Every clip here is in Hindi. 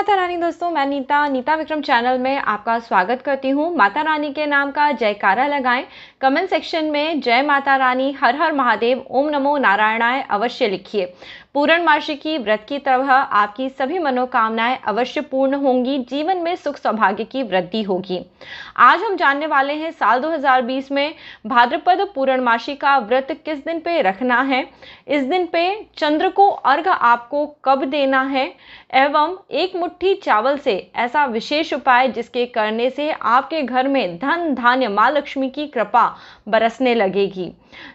माता रानी दोस्तों मैं नीता नीता विक्रम चैनल में आपका स्वागत करती हूँ माता रानी के नाम का जयकारा लगाएं कमेंट सेक्शन में जय माता रानी हर हर महादेव ओम नमो नारायणाय अवश्य लिखिए पूर्णमासी की व्रत की तरह आपकी सभी मनोकामनाएं अवश्य पूर्ण होंगी जीवन में सुख सौभाग्य की वृद्धि होगी आज हम जानने वाले हैं साल 2020 में भाद्रपद पूर्णमासी का व्रत किस दिन पे रखना है इस दिन पे चंद्र को अर्घ आपको कब देना है एवं एक मुट्ठी चावल से ऐसा विशेष उपाय जिसके करने से आपके घर में धन धान्य माँ लक्ष्मी की कृपा बरसने लगेगी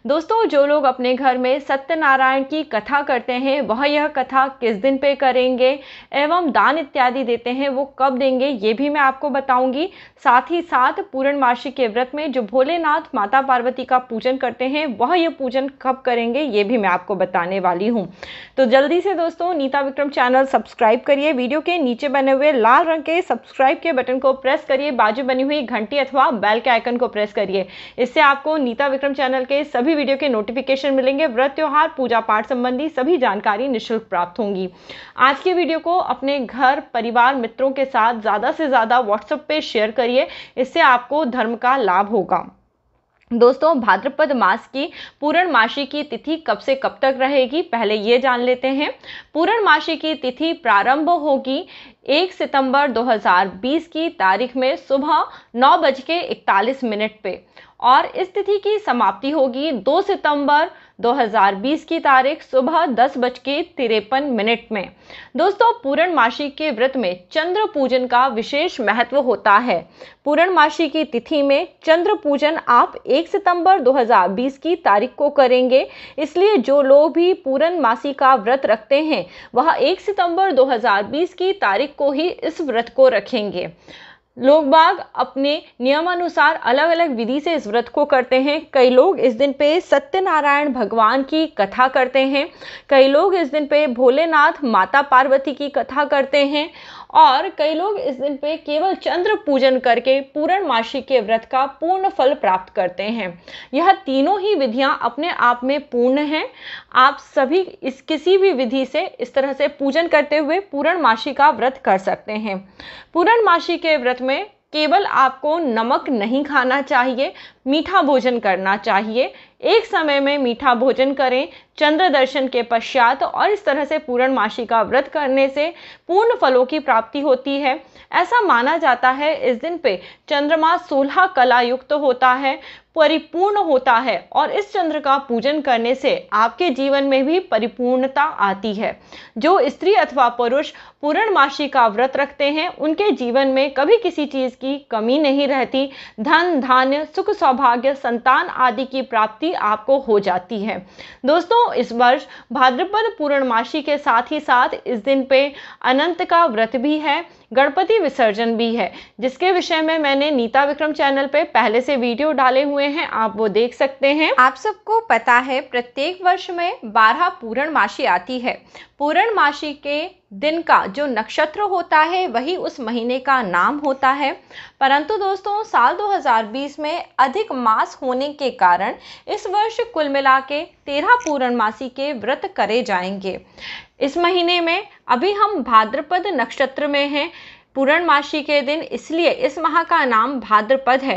दोस्तों जो लोग अपने घर में सत्यनारायण की कथा करते हैं हैं वह यह कथा किस दिन पे करेंगे एवं दान इत्यादि देते हैं वो कब देंगे ये भी मैं आपको बताऊंगी साथ ही साथ पूर्णमासी के व्रत में जो भोलेनाथ माता पार्वती का पूजन करते हैं वह यह पूजन कब करेंगे ये भी मैं आपको बताने वाली हूँ तो जल्दी से दोस्तों नीता विक्रम चैनल सब्सक्राइब करिए वीडियो के नीचे बने हुए लाल रंग के सब्सक्राइब के बटन को प्रेस करिए बाजू बनी हुई घंटी अथवा बैल के आइकन को प्रेस करिए इससे आपको नीता विक्रम चैनल के सभी वीडियो के नोटिफिकेशन मिलेंगे व्रत त्यौहार पूजा पाठ संबंधी सभी जानकारी जानकारी निःशुल्क प्राप्त होंगी आज के वीडियो को अपने घर परिवार मित्रों के साथ ज़्यादा से ज़्यादा व्हाट्सएप पर शेयर करिए इससे आपको धर्म का लाभ होगा दोस्तों भाद्रपद मास की पूर्णमासी की तिथि कब से कब तक रहेगी पहले ये जान लेते हैं पूर्णमासी की तिथि प्रारंभ होगी 1 सितंबर 2020 की तारीख में सुबह नौ बज के मिनट पे और इस तिथि की समाप्ति होगी 2 सितंबर 2020 की तारीख सुबह दस बज के तिरपन मिनट में दोस्तों पूर्णमासी के व्रत में चंद्र पूजन का विशेष महत्व होता है पूर्णमासी की तिथि में चंद्र पूजन आप 1 सितंबर 2020 की तारीख को करेंगे इसलिए जो लोग भी पूर्णमासी का व्रत रखते हैं वह 1 सितंबर 2020 की तारीख को ही इस व्रत को रखेंगे लोग बाग अपने नियमानुसार अलग अलग विधि से इस व्रत को करते हैं कई लोग इस दिन पे सत्यनारायण भगवान की कथा करते हैं कई लोग इस दिन पे भोलेनाथ माता पार्वती की कथा करते हैं और कई लोग इस दिन पे केवल चंद्र पूजन करके पूर्णमासी के व्रत का पूर्ण फल प्राप्त करते हैं यह तीनों ही विधियां अपने आप में पूर्ण हैं आप सभी इस किसी भी विधि से इस तरह से पूजन करते हुए पूर्णमासी का व्रत कर सकते हैं पूर्णमासी के व्रत में केवल आपको नमक नहीं खाना चाहिए मीठा भोजन करना चाहिए एक समय में मीठा भोजन करें चंद्र दर्शन के पश्चात और इस तरह से पूर्णमासी का व्रत करने से पूर्ण फलों की प्राप्ति होती है ऐसा माना जाता है इस दिन पे चंद्रमा सोलह कला युक्त तो होता है परिपूर्ण होता है और इस चंद्र का पूजन करने से आपके जीवन में भी परिपूर्णता आती है जो स्त्री अथवा पुरुष पूर्णमासी का व्रत रखते हैं उनके जीवन में कभी किसी चीज़ की कमी नहीं रहती धन धान्य सुख सौभाग्य संतान आदि की प्राप्ति आपको हो जाती है दोस्तों इस वर्ष भाद्रपद पूर्णमासी के साथ ही साथ इस दिन पे अनंत का व्रत भी है गणपति विसर्जन भी है जिसके विषय में मैंने नीता विक्रम चैनल पे पहले से वीडियो डाले हुए हैं आप वो देख सकते हैं आप सबको पता है प्रत्येक वर्ष में बारह पूर्णमासी आती है पूर्णमासी के दिन का जो नक्षत्र होता है वही उस महीने का नाम होता है परंतु दोस्तों साल 2020 में अधिक मास होने के कारण इस वर्ष कुल मिला के तेरह पूर्णमासी के व्रत करे जाएंगे इस महीने में अभी हम भाद्रपद नक्षत्र में हैं पूर्णमासी के दिन इसलिए इस माह का नाम भाद्रपद है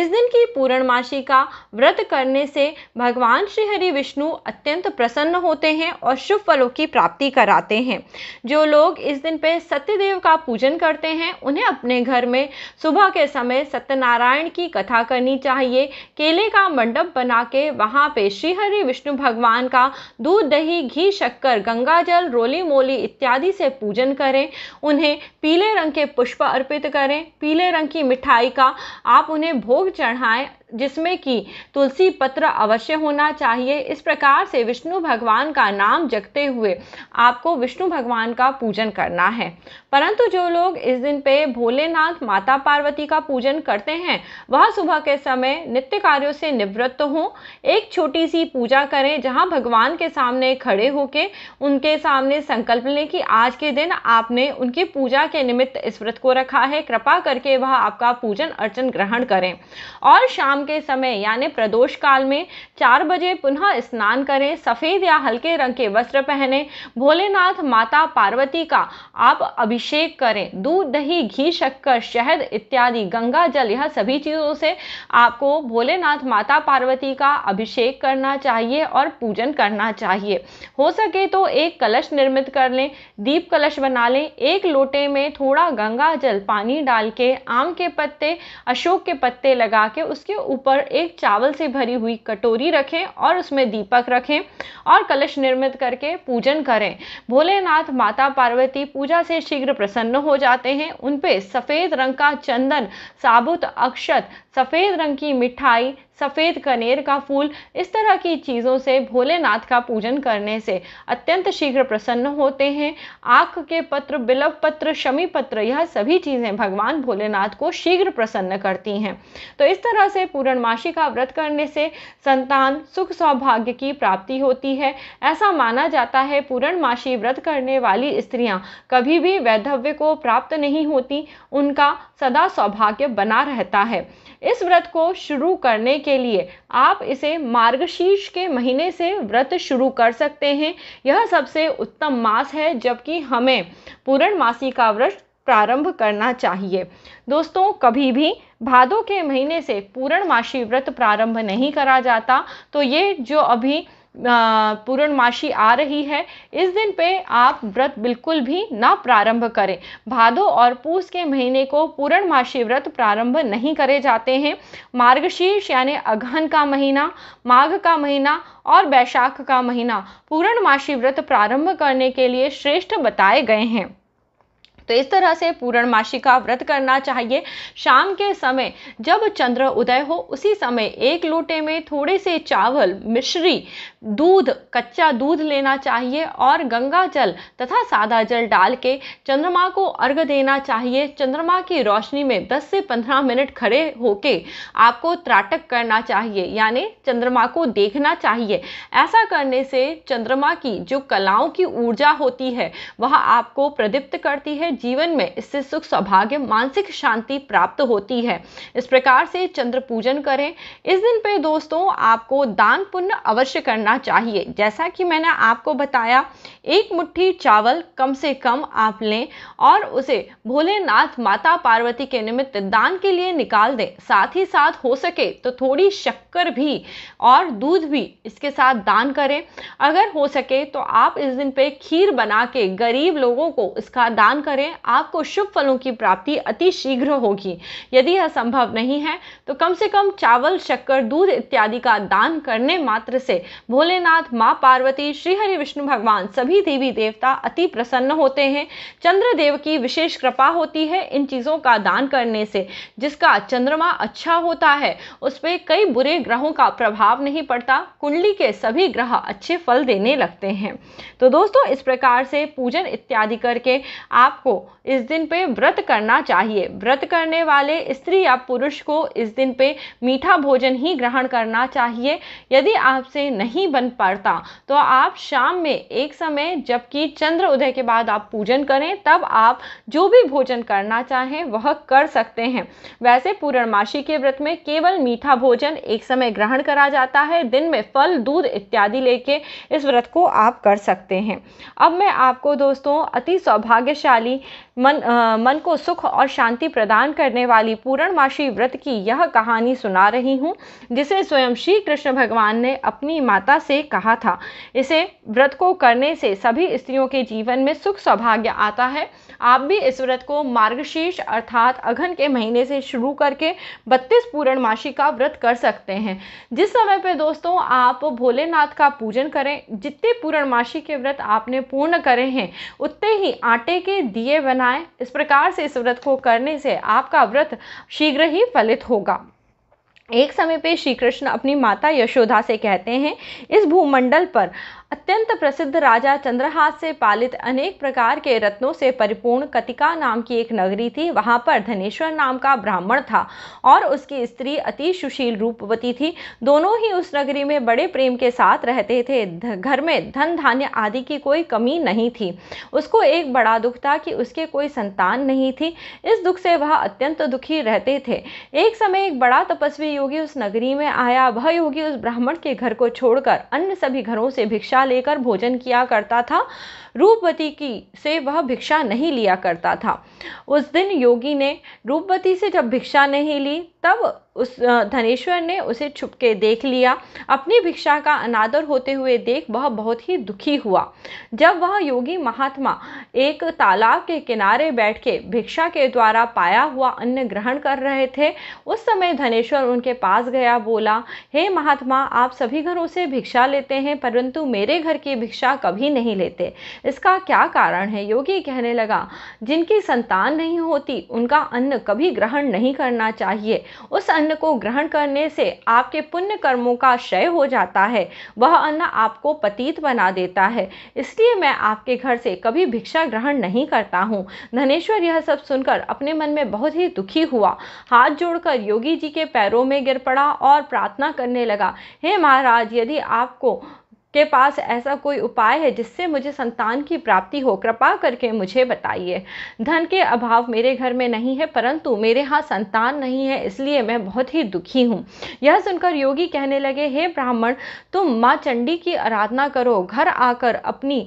इस दिन की पूर्णमासी का व्रत करने से भगवान श्री हरि विष्णु अत्यंत प्रसन्न होते हैं और शुभ फलों की प्राप्ति कराते हैं जो लोग इस दिन पे सत्यदेव का पूजन करते हैं उन्हें अपने घर में सुबह के समय सत्यनारायण की कथा करनी चाहिए केले का मंडप बना के वहाँ पे श्री विष्णु भगवान का दूध दही घी शक्कर गंगा रोली मोली इत्यादि से पूजन करें उन्हें पीले रंग के के पुष्प अर्पित करें पीले रंग की मिठाई का आप उन्हें भोग चढ़ाएं जिसमें कि तुलसी पत्र अवश्य होना चाहिए इस प्रकार से विष्णु भगवान का नाम जगते हुए आपको विष्णु भगवान का पूजन करना है परंतु जो लोग इस दिन पे भोलेनाथ माता पार्वती का पूजन करते हैं वह सुबह के समय नित्य कार्यों से निवृत्त हों एक छोटी सी पूजा करें जहाँ भगवान के सामने खड़े होकर उनके सामने संकल्प लें कि आज के दिन आपने उनकी पूजा के निमित्त इस व्रत को रखा है कृपा करके वह आपका पूजन अर्चन ग्रहण करें और शाम शाम के समय यानी प्रदोष काल में चार बजे पुनः स्नान करें सफ़ेद या हल्के रंग के वस्त्र पहने भोलेनाथ माता पार्वती का आप अभिषेक करें दूध दही घी शक्कर शहद इत्यादि गंगा जल यह सभी चीज़ों से आपको भोलेनाथ माता पार्वती का अभिषेक करना चाहिए और पूजन करना चाहिए हो सके तो एक कलश निर्मित कर लें दीप कलश बना लें एक लोटे में थोड़ा गंगा जल पानी डाल के आम के पत्ते अशोक के पत्ते लगा के उसके ऊपर एक चावल से भरी हुई कटोरी रखें और उसमें दीपक रखें और कलश निर्मित करके पूजन करें भोलेनाथ माता पार्वती पूजा से शीघ्र प्रसन्न हो जाते हैं उन पे सफ़ेद रंग का चंदन साबुत अक्षत सफ़ेद रंग की मिठाई सफ़ेद कनेर का फूल इस तरह की चीज़ों से भोलेनाथ का पूजन करने से अत्यंत शीघ्र प्रसन्न होते हैं आक के पत्र बिलव पत्र शमी पत्र यह सभी चीज़ें भगवान भोलेनाथ को शीघ्र प्रसन्न करती हैं तो इस तरह से पूर्णमासी का व्रत करने से संतान सुख सौभाग्य की प्राप्ति होती है ऐसा माना जाता है पूर्णमासी व्रत करने वाली स्त्रियां कभी भी वैधव्य को प्राप्त नहीं होती उनका सदा सौभाग्य बना रहता है इस व्रत को शुरू करने के के लिए आप इसे मार्गशीर्ष के महीने से व्रत शुरू कर सकते हैं यह सबसे उत्तम मास है जबकि हमें पूर्णमासी का व्रत प्रारंभ करना चाहिए दोस्तों कभी भी भादों के महीने से पूर्णमासी व्रत प्रारंभ नहीं करा जाता तो ये जो अभी पूर्णमासी आ रही है इस दिन पे आप व्रत बिल्कुल भी ना प्रारंभ करें भादो और पूस के महीने को पूर्णमासी व्रत प्रारंभ नहीं करे जाते हैं मार्गशीर्ष यानी अगहन का महीना माघ का महीना और बैशाख का महीना पूर्णमासी व्रत प्रारंभ करने के लिए श्रेष्ठ बताए गए हैं तो इस तरह से पूर्णमासी का व्रत करना चाहिए शाम के समय जब चंद्र उदय हो उसी समय एक लोटे में थोड़े से चावल मिश्री दूध कच्चा दूध लेना चाहिए और गंगा जल तथा सादा जल डाल के चंद्रमा को अर्घ देना चाहिए चंद्रमा की रोशनी में 10 से 15 मिनट खड़े होके आपको त्राटक करना चाहिए यानी चंद्रमा को देखना चाहिए ऐसा करने से चंद्रमा की जो कलाओं की ऊर्जा होती है वह आपको प्रदीप्त करती है जीवन में इससे सुख सौभाग्य मानसिक शांति प्राप्त होती है इस प्रकार से चंद्र पूजन करें इस दिन पे दोस्तों आपको दान पुण्य अवश्य करना करना चाहिए जैसा कि मैंने आपको बताया एक मुट्ठी चावल कम से कम आप लें और उसे भोलेनाथ माता पार्वती के निमित्त दान के लिए निकाल दें साथ ही साथ हो सके तो थोड़ी शक्कर भी और दूध भी इसके साथ दान करें अगर हो सके तो आप इस दिन पे खीर बना के गरीब लोगों को इसका दान करें आपको शुभ फलों की प्राप्ति अति शीघ्र होगी यदि यह संभव नहीं है तो कम से कम चावल शक्कर दूध इत्यादि का दान करने मात्र से भोले भोलेनाथ माँ पार्वती श्री हरि विष्णु भगवान सभी देवी देवता अति प्रसन्न होते हैं चंद्रदेव की विशेष कृपा होती है इन चीज़ों का दान करने से जिसका चंद्रमा अच्छा होता है उस पर कई बुरे ग्रहों का प्रभाव नहीं पड़ता कुंडली के सभी ग्रह अच्छे फल देने लगते हैं तो दोस्तों इस प्रकार से पूजन इत्यादि करके आपको इस दिन पे व्रत करना चाहिए व्रत करने वाले स्त्री या पुरुष को इस दिन पे मीठा भोजन ही ग्रहण करना चाहिए यदि आपसे नहीं बन पाता तो आप शाम में एक समय जबकि चंद्र उदय के बाद आप पूजन करें तब आप जो भी भोजन करना चाहें वह कर सकते हैं वैसे पूर्णमासी के व्रत में केवल मीठा भोजन एक समय ग्रहण करा जाता है दिन में फल दूध इत्यादि लेके इस व्रत को आप कर सकते हैं अब मैं आपको दोस्तों अति सौभाग्यशाली मन आ, मन को सुख और शांति प्रदान करने वाली पूर्णमासी व्रत की यह कहानी सुना रही हूँ जिसे स्वयं श्री कृष्ण भगवान ने अपनी माता से कहा था इसे व्रत को करने से सभी स्त्रियों के जीवन में सुख सौभाग्य आता है आप भी इस व्रत को मार्गशीर्ष अर्थात अघन के महीने से शुरू करके बत्तीस पूर्णमासी का व्रत कर सकते हैं जिस समय पर दोस्तों आप भोलेनाथ का पूजन करें जितने पूर्णमासी के व्रत आपने पूर्ण करे हैं उतने ही आटे के दिए बनाएं इस प्रकार से इस व्रत को करने से आपका व्रत शीघ्र ही फलित होगा एक समय पे श्री कृष्ण अपनी माता यशोदा से कहते हैं इस भूमंडल पर अत्यंत प्रसिद्ध राजा चंद्रहास से पालित अनेक प्रकार के रत्नों से परिपूर्ण कतिका नाम की एक नगरी थी वहाँ पर धनेश्वर नाम का ब्राह्मण था और उसकी स्त्री अति सुशील रूपवती थी दोनों ही उस नगरी में बड़े प्रेम के साथ रहते थे घर में धन धान्य आदि की कोई कमी नहीं थी उसको एक बड़ा दुख था कि उसके कोई संतान नहीं थी इस दुख से वह अत्यंत दुखी रहते थे एक समय एक बड़ा तपस्वी योगी उस नगरी में आया वह योगी उस ब्राह्मण के घर को छोड़कर अन्य सभी घरों से भिक्षा भिक्षा लेकर भोजन किया करता था रूपवती की से वह भिक्षा नहीं लिया करता था उस दिन योगी ने रूपवती से जब भिक्षा नहीं ली तब उस धनेश्वर ने उसे छुपके देख लिया अपनी भिक्षा का अनादर होते हुए देख वह बहुत ही दुखी हुआ जब वह योगी महात्मा एक तालाब के किनारे बैठ के भिक्षा के द्वारा पाया हुआ अन्न ग्रहण कर रहे थे उस समय धनेश्वर उनके पास गया बोला हे hey, महात्मा आप सभी घरों से भिक्षा लेते हैं परंतु मेरे घर की भिक्षा कभी नहीं लेते इसका क्या कारण है योगी कहने लगा जिनकी संतान नहीं होती उनका अन्न कभी ग्रहण नहीं करना चाहिए उस अन्न अन्न को ग्रहण करने से आपके पुण्य कर्मों का क्षय हो जाता है वह अन्न आपको पतित बना देता है इसलिए मैं आपके घर से कभी भिक्षा ग्रहण नहीं करता हूँ धनेश्वर यह सब सुनकर अपने मन में बहुत ही दुखी हुआ हाथ जोड़कर योगी जी के पैरों में गिर पड़ा और प्रार्थना करने लगा हे महाराज यदि आपको के पास ऐसा कोई उपाय है जिससे मुझे संतान की प्राप्ति हो कृपा करके मुझे बताइए धन के अभाव मेरे घर में नहीं है परंतु मेरे यहाँ संतान नहीं है इसलिए मैं बहुत ही दुखी हूँ यह सुनकर योगी कहने लगे हे ब्राह्मण तुम माँ चंडी की आराधना करो घर आकर अपनी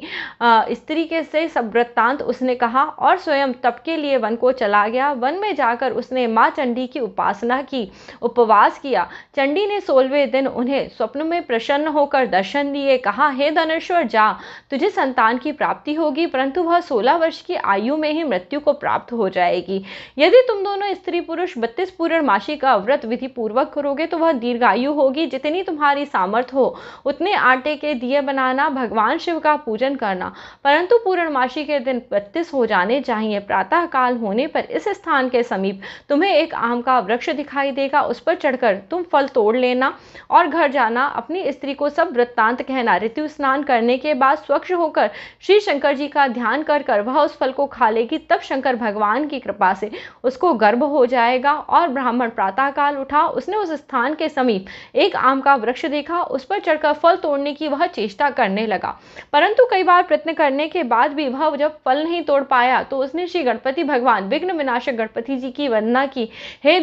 स्त्री के से सब वृत्तांत उसने कहा और स्वयं तप के लिए वन को चला गया वन में जाकर उसने माँ चंडी की उपासना की उपवास किया चंडी ने सोलहवें दिन उन्हें स्वप्न में प्रसन्न होकर दर्शन दिए लिए कहा हे धनेश्वर जा तुझे संतान की प्राप्ति होगी परंतु वह सोलह वर्ष की आयु में ही मृत्यु को प्राप्त हो जाएगी यदि तुम दोनों स्त्री पुरुष बत्तीस पूर्णमासी का व्रत विधि पूर्वक करोगे तो वह दीर्घायु होगी जितनी तुम्हारी सामर्थ्य हो उतने आटे के दिए बनाना भगवान शिव का पूजन करना परंतु पूर्णमासी के दिन बत्तीस हो जाने चाहिए प्रातःकाल होने पर इस स्थान के समीप तुम्हें एक आम का वृक्ष दिखाई देगा उस पर चढ़कर तुम फल तोड़ लेना और घर जाना अपनी स्त्री को सब वृत्तांत कहना कहना ऋतु स्नान करने के बाद स्वच्छ होकर श्री शंकर जी का ध्यान कर कर वह उस फल को खा लेगी तब शंकर भगवान की कृपा से उसको गर्भ हो जाएगा और ब्राह्मण प्रातःकाल उठा उसने उस स्थान के समीप एक आम का वृक्ष देखा उस पर चढ़कर फल तोड़ने की वह चेष्टा करने लगा परंतु कई बार प्रयत्न करने के बाद भी वह जब फल नहीं तोड़ पाया तो उसने श्री गणपति भगवान विघ्न विनाशक गणपति जी की वंदना की हे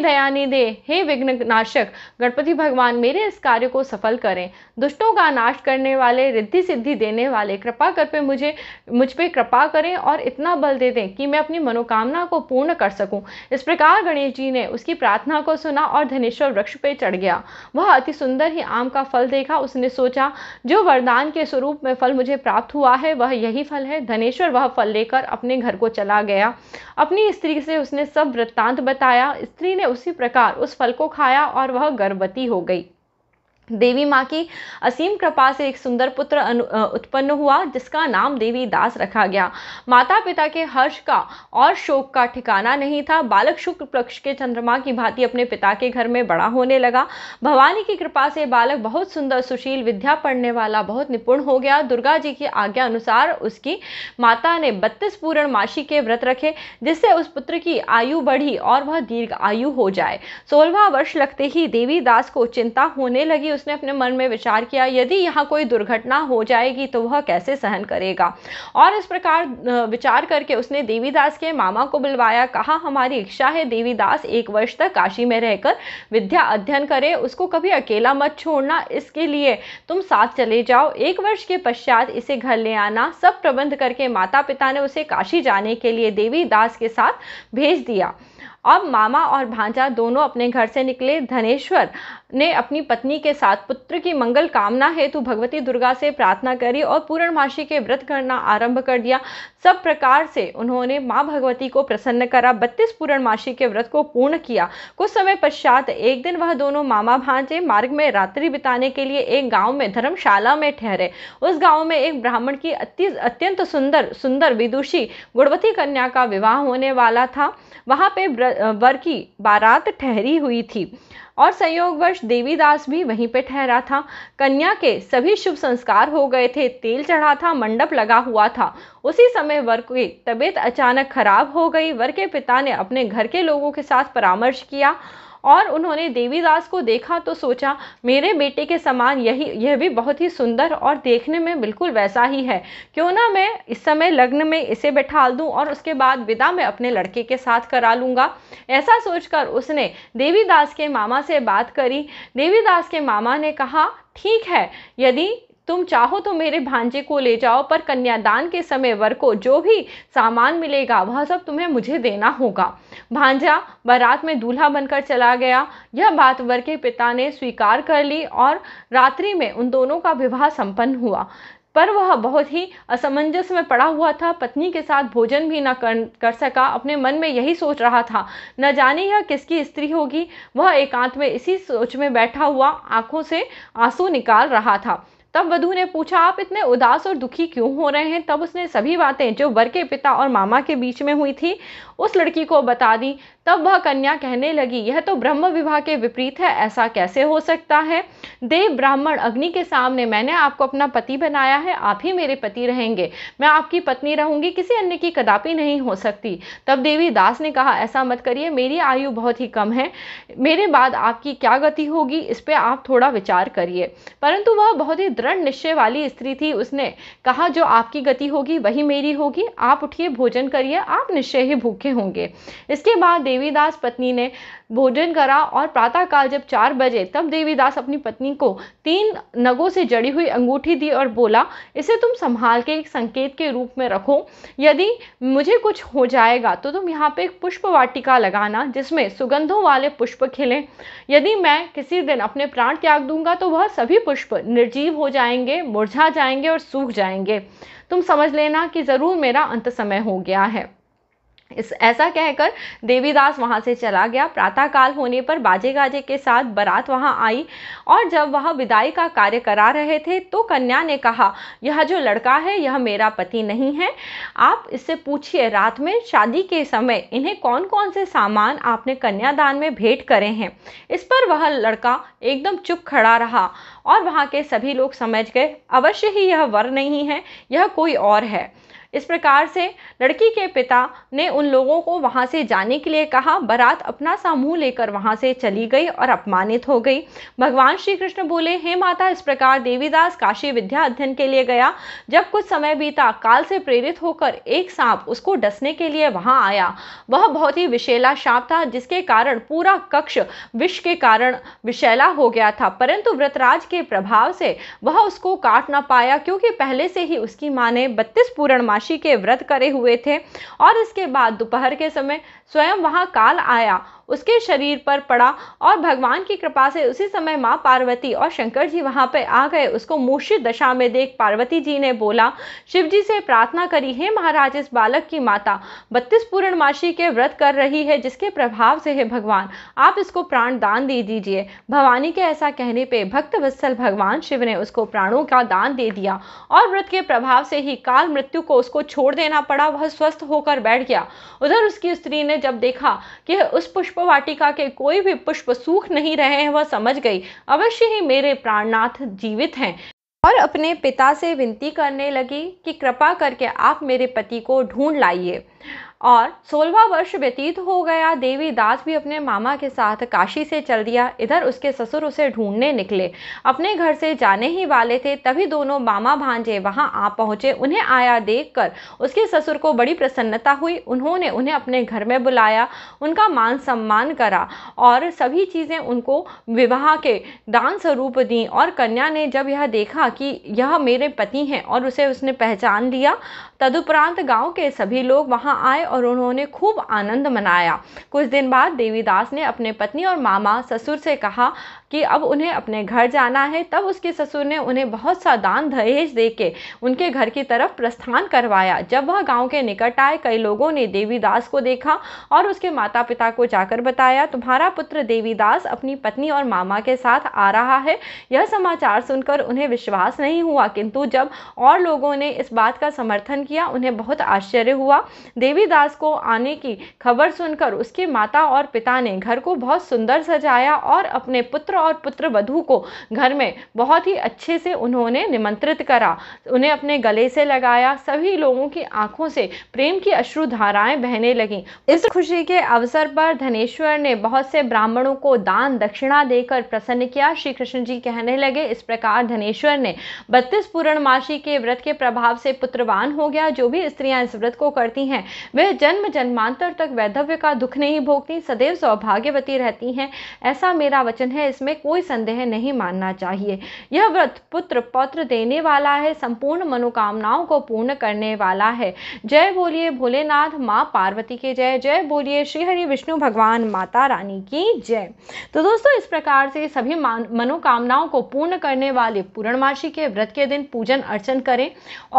दे हे विघ्न नाशक गणपति भगवान मेरे इस कार्य को सफल करें दुष्टों का नाश करने करने वाले रिद्धि सिद्धि देने वाले कृपा कर पे मुझे मुझ पर कृपा करें और इतना बल दे दें कि मैं अपनी मनोकामना को पूर्ण कर सकूं इस प्रकार गणेश जी ने उसकी प्रार्थना को सुना और धनेश्वर वृक्ष पर चढ़ गया वह अति सुंदर ही आम का फल देखा उसने सोचा जो वरदान के स्वरूप में फल मुझे प्राप्त हुआ है वह यही फल है धनेश्वर वह फल लेकर अपने घर को चला गया अपनी स्त्री से उसने सब वृत्तांत बताया स्त्री ने उसी प्रकार उस फल को खाया और वह गर्भवती हो गई देवी माँ की असीम कृपा से एक सुंदर पुत्र उत्पन्न हुआ जिसका नाम देवी दास रखा गया माता पिता के हर्ष का और शोक का ठिकाना नहीं था बालक शुक्ल पक्ष के चंद्रमा की भांति अपने पिता के घर में बड़ा होने लगा भवानी की कृपा से बालक बहुत सुंदर सुशील विद्या पढ़ने वाला बहुत निपुण हो गया दुर्गा जी की आज्ञा अनुसार उसकी माता ने बत्तीस पूर्णमासी के व्रत रखे जिससे उस पुत्र की आयु बढ़ी और वह दीर्घ आयु हो जाए सोलवा वर्ष लगते ही देवी दास को चिंता होने लगी उसने अपने मन में विचार किया यदि यहाँ कोई दुर्घटना हो जाएगी तो वह कैसे सहन करेगा और इस प्रकार विचार करके उसने देवीदास के मामा को बुलवाया कहा हमारी इच्छा है देवीदास एक वर्ष तक काशी में रहकर विद्या अध्ययन करे उसको कभी अकेला मत छोड़ना इसके लिए तुम साथ चले जाओ एक वर्ष के पश्चात इसे घर ले आना सब प्रबंध करके माता पिता ने उसे काशी जाने के लिए देवीदास के साथ भेज दिया अब मामा और भांजा दोनों अपने घर से निकले धनेश्वर ने अपनी पत्नी के साथ पुत्र की मंगल कामना हेतु भगवती दुर्गा से प्रार्थना करी और पूर्णमासी के व्रत करना आरंभ कर दिया सब प्रकार से उन्होंने माँ भगवती को प्रसन्न करा बत्तीस पूर्णमासी के व्रत को पूर्ण किया कुछ समय पश्चात एक दिन वह दोनों मामा भांजे मार्ग में रात्रि बिताने के लिए एक गाँव में धर्मशाला में ठहरे उस गाँव में एक ब्राह्मण की अत्यंत सुंदर सुंदर विदुषी गुणवती कन्या का विवाह होने वाला था वहाँ पे वर की बारात ठहरी हुई थी और संयोगवश देवीदास भी वहीं पे ठहरा था कन्या के सभी शुभ संस्कार हो गए थे तेल चढ़ा था मंडप लगा हुआ था उसी समय वर की तबीयत अचानक खराब हो गई वर के पिता ने अपने घर के लोगों के साथ परामर्श किया और उन्होंने देवीदास को देखा तो सोचा मेरे बेटे के समान यही यह भी बहुत ही सुंदर और देखने में बिल्कुल वैसा ही है क्यों ना मैं इस समय लग्न में इसे बैठा दूँ और उसके बाद विदा मैं अपने लड़के के साथ करा लूँगा ऐसा सोचकर उसने देवीदास के मामा से बात करी देवीदास के मामा ने कहा ठीक है यदि तुम चाहो तो मेरे भांजे को ले जाओ पर कन्यादान के समय वर को जो भी सामान मिलेगा वह सब तुम्हें मुझे देना होगा भांजा बारात में दूल्हा बनकर चला गया यह बात वर के पिता ने स्वीकार कर ली और रात्रि में उन दोनों का विवाह संपन्न हुआ पर वह बहुत ही असमंजस में पड़ा हुआ था पत्नी के साथ भोजन भी न कर, कर सका अपने मन में यही सोच रहा था न जाने यह किसकी स्त्री होगी वह एकांत में इसी सोच में बैठा हुआ आंखों से आंसू निकाल रहा था तब वधु ने पूछा आप इतने उदास और दुखी क्यों हो रहे हैं तब उसने सभी बातें जो वर के पिता और मामा के बीच में हुई थी उस लड़की को बता दी तब वह कन्या कहने लगी यह तो ब्रह्म विवाह के विपरीत है ऐसा कैसे हो सकता है देव ब्राह्मण अग्नि के सामने मैंने आपको अपना पति बनाया है आप ही मेरे पति रहेंगे मैं आपकी पत्नी रहूंगी किसी अन्य की कदापि नहीं हो सकती तब देवी दास ने कहा ऐसा मत करिए मेरी आयु बहुत ही कम है मेरे बाद आपकी क्या गति होगी इस पर आप थोड़ा विचार करिए परंतु वह बहुत ही दृढ़ निश्चय वाली स्त्री थी उसने कहा जो आपकी गति होगी वही मेरी होगी आप उठिए भोजन करिए आप निश्चय ही भूखे होंगे इसके बाद देवीदास पत्नी ने भोजन करा और प्रातःकाल जब चार बजे तब देवीदास अपनी पत्नी को तीन नगों से जड़ी हुई अंगूठी दी और बोला इसे तुम संभाल के एक संकेत के रूप में रखो यदि मुझे कुछ हो जाएगा तो तुम यहाँ पे एक पुष्प वाटिका लगाना जिसमें सुगंधों वाले पुष्प खिलें यदि मैं किसी दिन अपने प्राण त्याग दूंगा तो वह सभी पुष्प निर्जीव हो जाएंगे मुरझा जाएंगे और सूख जाएंगे तुम समझ लेना कि ज़रूर मेरा अंत समय हो गया है इस ऐसा कहकर देवीदास वहाँ से चला गया प्रातःकाल होने पर बाजे गाजे के साथ बारात वहाँ आई और जब वह विदाई का कार्य करा रहे थे तो कन्या ने कहा यह जो लड़का है यह मेरा पति नहीं है आप इससे पूछिए रात में शादी के समय इन्हें कौन कौन से सामान आपने कन्यादान में भेंट करे हैं इस पर वह लड़का एकदम चुप खड़ा रहा और वहाँ के सभी लोग समझ गए अवश्य ही यह वर नहीं है यह कोई और है इस प्रकार से लड़की के पिता ने उन लोगों को वहाँ से जाने के लिए कहा बारात अपना सा मुँह लेकर वहाँ से चली गई और अपमानित हो गई भगवान श्री कृष्ण बोले हे माता इस प्रकार देवीदास काशी विद्या अध्ययन के लिए गया जब कुछ समय बीता काल से प्रेरित होकर एक सांप उसको डसने के लिए वहाँ आया वह बहुत ही विशेला सांप था जिसके कारण पूरा कक्ष विष के कारण विशैला हो गया था परंतु व्रतराज के प्रभाव से वह उसको काट ना पाया क्योंकि पहले से ही उसकी माँ ने बत्तीस पूर्णमा एकादशी के व्रत करे हुए थे और इसके बाद दोपहर के समय स्वयं वहाँ काल आया उसके शरीर पर पड़ा और भगवान की कृपा से उसी समय माँ पार्वती और शंकर जी वहाँ पर आ गए उसको मूर्छित दशा में देख पार्वती जी ने बोला शिव जी से प्रार्थना करी है महाराज इस बालक की माता बत्तीस पूर्णमासी के व्रत कर रही है जिसके प्रभाव से है भगवान आप इसको प्राण दान दे दीजिए भवानी के ऐसा कहने पे भक्त वत्सल भगवान शिव ने उसको प्राणों का दान दे दिया और व्रत के प्रभाव से ही काल मृत्यु को उसको छोड़ देना पड़ा वह स्वस्थ होकर बैठ गया उधर उसकी स्त्री ने जब देखा कि उस पुष्प पुष्पवाटिका के कोई भी पुष्प सूख नहीं रहे हैं वह समझ गई अवश्य ही मेरे प्राणनाथ जीवित हैं और अपने पिता से विनती करने लगी कि कृपा करके आप मेरे पति को ढूंढ लाइए और सोलवा वर्ष व्यतीत हो गया देवी दास भी अपने मामा के साथ काशी से चल दिया इधर उसके ससुर उसे ढूंढने निकले अपने घर से जाने ही वाले थे तभी दोनों मामा भांजे वहां आ पहुंचे उन्हें आया देखकर उसके ससुर को बड़ी प्रसन्नता हुई उन्होंने उन्हें अपने घर में बुलाया उनका मान सम्मान करा और सभी चीज़ें उनको विवाह के दान स्वरूप दी और कन्या ने जब यह देखा कि यह मेरे पति हैं और उसे उसने पहचान लिया तदुपरांत गाँव के सभी लोग वहाँ आए और उन्होंने खूब आनंद मनाया कुछ दिन बाद देवीदास ने अपने पत्नी और मामा ससुर से कहा कि अब उन्हें अपने घर जाना है तब उसके ससुर ने उन्हें बहुत सा दान दहेज दे के उनके घर की तरफ प्रस्थान करवाया जब वह गाँव के निकट आए कई लोगों ने देवीदास को देखा और उसके माता पिता को जाकर बताया तुम्हारा पुत्र देवीदास अपनी पत्नी और मामा के साथ आ रहा है यह समाचार सुनकर उन्हें विश्वास नहीं हुआ किंतु जब और लोगों ने इस बात का समर्थन किया उन्हें बहुत आश्चर्य हुआ देवीदास को आने की खबर सुनकर उसके माता और पिता ने घर को बहुत सुंदर सजाया और अपने पुत्र और पुत्र वधु को घर में बहुत ही अच्छे से उन्होंने निमंत्रित करा उन्हें अपने गले से लगाया सभी लोगों की आंखों से प्रेम की अश्रु धाराएं बहने लगी इस खुशी के अवसर पर धनेश्वर ने बहुत से ब्राह्मणों को दान दक्षिणा देकर प्रसन्न किया श्री कृष्ण जी कहने लगे इस प्रकार धनेश्वर ने बत्तीस पूर्णमासी के व्रत के प्रभाव से पुत्रवान हो गया जो भी स्त्रियां इस व्रत को करती हैं वे जन्म जन्मांतर तक वैधव्य का दुख नहीं भोगती सदैव सौभाग्यवती रहती हैं ऐसा मेरा वचन है इसमें में कोई संदेह नहीं मानना चाहिए यह व्रत पुत्र पौत्र देने वाला है संपूर्ण मनोकामनाओं को पूर्ण करने वाला है जय बोलिए भोलेनाथ माँ पार्वती के जय जय बोलिए श्री हरि विष्णु भगवान माता रानी की जय तो दोस्तों इस प्रकार से सभी मनोकामनाओं को पूर्ण करने वाले पूर्णमासी के व्रत के दिन पूजन अर्चन करें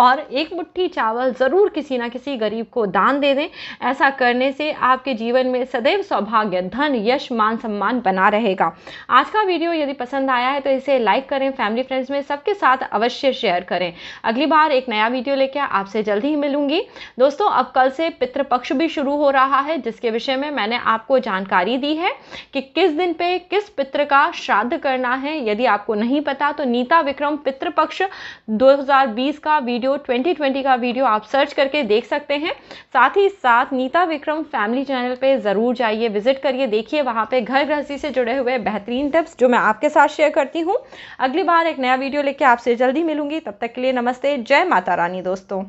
और एक मुट्ठी चावल ज़रूर किसी ना किसी गरीब को दान दे दें ऐसा करने से आपके जीवन में सदैव सौभाग्य धन यश मान सम्मान बना रहेगा आज का का वीडियो यदि पसंद आया है तो इसे लाइक करें फैमिली फ्रेंड्स में सबके साथ अवश्य शेयर करें अगली बार एक नया वीडियो लेकर आपसे जल्द ही मिलूंगी दोस्तों अब कल से पितृपक्ष भी शुरू हो रहा है जिसके विषय में मैंने आपको जानकारी दी है कि किस दिन पे किस पितृ का श्राद्ध करना है यदि आपको नहीं पता तो नीता विक्रम पितृपक्ष दो का वीडियो ट्वेंटी का वीडियो आप सर्च करके देख सकते हैं साथ ही साथ नीता विक्रम फैमिली चैनल पर ज़रूर जाइए विजिट करिए देखिए वहाँ पर घर गृहस्थी से जुड़े हुए बेहतरीन टिप्स टिप्स जो मैं आपके साथ शेयर करती हूँ अगली बार एक नया वीडियो लेके आपसे जल्दी मिलूंगी तब तक के लिए नमस्ते जय माता रानी दोस्तों